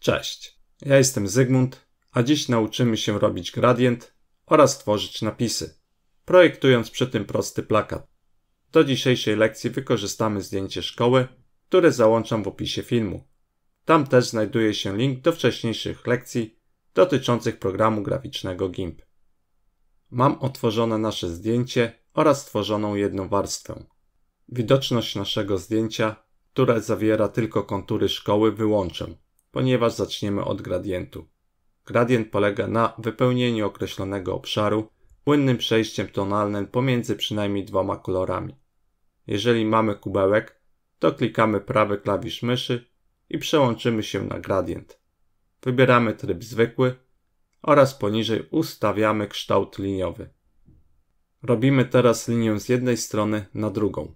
Cześć, ja jestem Zygmunt, a dziś nauczymy się robić gradient oraz tworzyć napisy, projektując przy tym prosty plakat. Do dzisiejszej lekcji wykorzystamy zdjęcie szkoły, które załączam w opisie filmu. Tam też znajduje się link do wcześniejszych lekcji dotyczących programu graficznego GIMP. Mam otworzone nasze zdjęcie oraz stworzoną jedną warstwę. Widoczność naszego zdjęcia, które zawiera tylko kontury szkoły, wyłączę ponieważ zaczniemy od gradientu. Gradient polega na wypełnieniu określonego obszaru płynnym przejściem tonalnym pomiędzy przynajmniej dwoma kolorami. Jeżeli mamy kubełek, to klikamy prawy klawisz myszy i przełączymy się na gradient. Wybieramy tryb zwykły oraz poniżej ustawiamy kształt liniowy. Robimy teraz linię z jednej strony na drugą.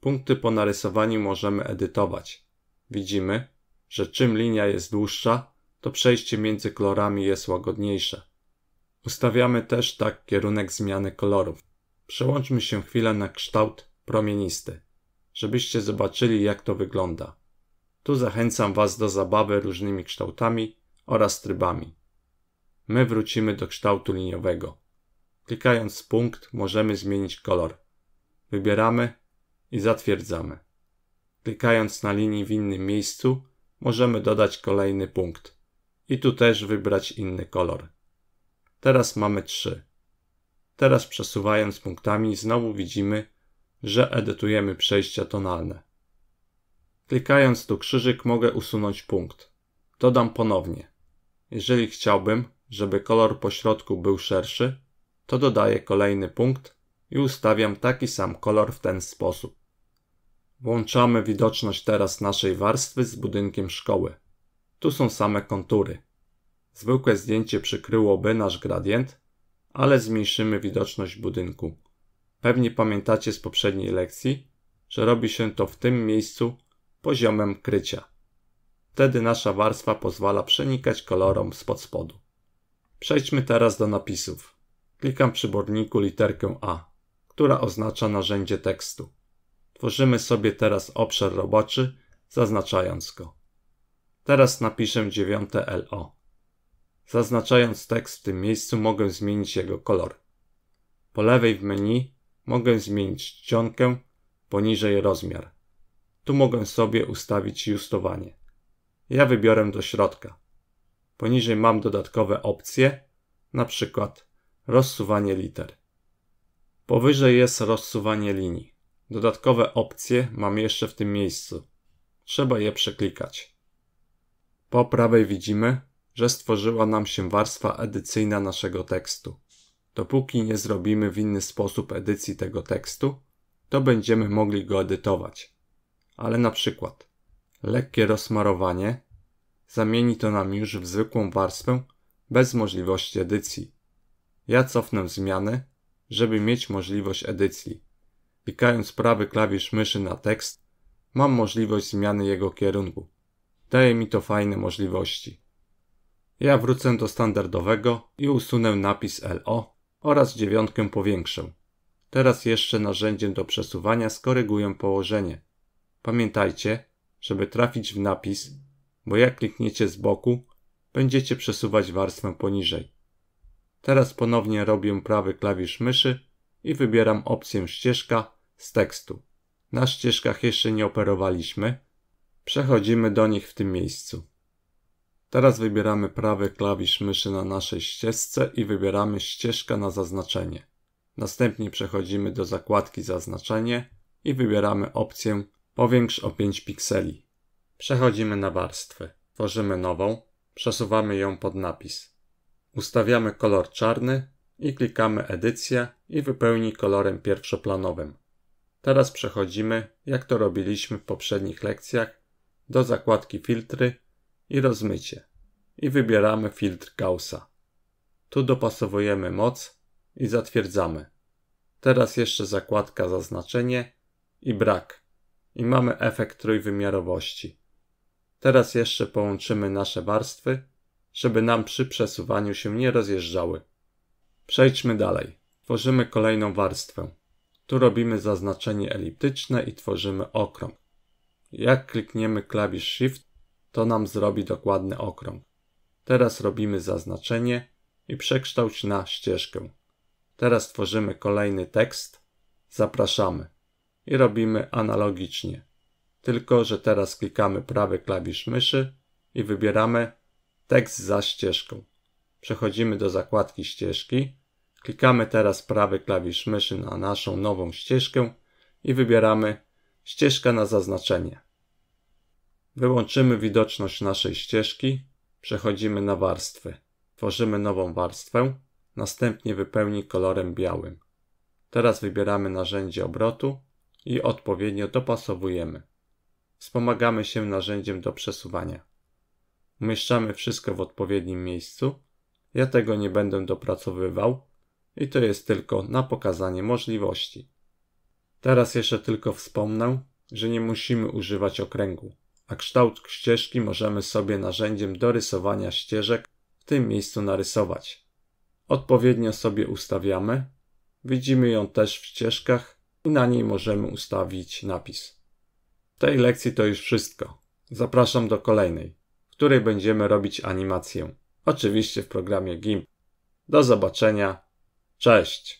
Punkty po narysowaniu możemy edytować. Widzimy, że czym linia jest dłuższa, to przejście między kolorami jest łagodniejsze. Ustawiamy też tak kierunek zmiany kolorów. Przełączmy się chwilę na kształt promienisty, żebyście zobaczyli jak to wygląda. Tu zachęcam Was do zabawy różnymi kształtami oraz trybami. My wrócimy do kształtu liniowego. Klikając punkt możemy zmienić kolor. Wybieramy i zatwierdzamy. Klikając na linii w innym miejscu możemy dodać kolejny punkt i tu też wybrać inny kolor. Teraz mamy 3. Teraz przesuwając punktami znowu widzimy, że edytujemy przejścia tonalne. Klikając tu krzyżyk mogę usunąć punkt. Dodam ponownie. Jeżeli chciałbym, żeby kolor po środku był szerszy, to dodaję kolejny punkt i ustawiam taki sam kolor w ten sposób. Włączamy widoczność teraz naszej warstwy z budynkiem szkoły. Tu są same kontury. Zwykłe zdjęcie przykryłoby nasz gradient, ale zmniejszymy widoczność budynku. Pewnie pamiętacie z poprzedniej lekcji, że robi się to w tym miejscu poziomem krycia. Wtedy nasza warstwa pozwala przenikać kolorom spod spodu. Przejdźmy teraz do napisów. Klikam przy borniku literkę A, która oznacza narzędzie tekstu. Tworzymy sobie teraz obszar roboczy, zaznaczając go. Teraz napiszę 9 LO. Zaznaczając tekst w tym miejscu mogę zmienić jego kolor. Po lewej w menu mogę zmienić czcionkę, poniżej rozmiar. Tu mogę sobie ustawić justowanie. Ja wybiorę do środka. Poniżej mam dodatkowe opcje, na przykład rozsuwanie liter. Powyżej jest rozsuwanie linii. Dodatkowe opcje mamy jeszcze w tym miejscu. Trzeba je przeklikać. Po prawej widzimy, że stworzyła nam się warstwa edycyjna naszego tekstu. Dopóki nie zrobimy w inny sposób edycji tego tekstu, to będziemy mogli go edytować. Ale na przykład lekkie rozmarowanie zamieni to nam już w zwykłą warstwę bez możliwości edycji. Ja cofnę zmiany, żeby mieć możliwość edycji. Klikając prawy klawisz myszy na tekst, mam możliwość zmiany jego kierunku. Daje mi to fajne możliwości. Ja wrócę do standardowego i usunę napis LO oraz dziewiątkę powiększę. Teraz jeszcze narzędziem do przesuwania skoryguję położenie. Pamiętajcie, żeby trafić w napis, bo jak klikniecie z boku, będziecie przesuwać warstwę poniżej. Teraz ponownie robię prawy klawisz myszy i wybieram opcję ścieżka z tekstu. Na ścieżkach jeszcze nie operowaliśmy. Przechodzimy do nich w tym miejscu. Teraz wybieramy prawy klawisz myszy na naszej ścieżce i wybieramy ścieżkę na zaznaczenie. Następnie przechodzimy do zakładki zaznaczenie i wybieramy opcję powiększ o 5 pikseli. Przechodzimy na warstwę. Tworzymy nową, przesuwamy ją pod napis. Ustawiamy kolor czarny i klikamy edycja i wypełni kolorem pierwszoplanowym. Teraz przechodzimy, jak to robiliśmy w poprzednich lekcjach, do zakładki filtry i rozmycie i wybieramy filtr Gaussa. Tu dopasowujemy moc i zatwierdzamy. Teraz jeszcze zakładka zaznaczenie i brak i mamy efekt trójwymiarowości. Teraz jeszcze połączymy nasze warstwy, żeby nam przy przesuwaniu się nie rozjeżdżały. Przejdźmy dalej. Tworzymy kolejną warstwę. Tu robimy zaznaczenie eliptyczne i tworzymy okrąg. Jak klikniemy klawisz Shift, to nam zrobi dokładny okrąg. Teraz robimy zaznaczenie i przekształć na ścieżkę. Teraz tworzymy kolejny tekst, zapraszamy i robimy analogicznie. Tylko, że teraz klikamy prawy klawisz myszy i wybieramy tekst za ścieżką. Przechodzimy do zakładki ścieżki Klikamy teraz prawy klawisz myszy na naszą nową ścieżkę i wybieramy ścieżka na zaznaczenie. Wyłączymy widoczność naszej ścieżki, przechodzimy na warstwy. Tworzymy nową warstwę, następnie wypełni kolorem białym. Teraz wybieramy narzędzie obrotu i odpowiednio dopasowujemy. Wspomagamy się narzędziem do przesuwania. Umieszczamy wszystko w odpowiednim miejscu. Ja tego nie będę dopracowywał, i to jest tylko na pokazanie możliwości. Teraz jeszcze tylko wspomnę, że nie musimy używać okręgu, a kształt ścieżki możemy sobie narzędziem do rysowania ścieżek w tym miejscu narysować. Odpowiednio sobie ustawiamy, widzimy ją też w ścieżkach i na niej możemy ustawić napis. W tej lekcji to już wszystko. Zapraszam do kolejnej, w której będziemy robić animację. Oczywiście w programie GIMP. Do zobaczenia. Cześć.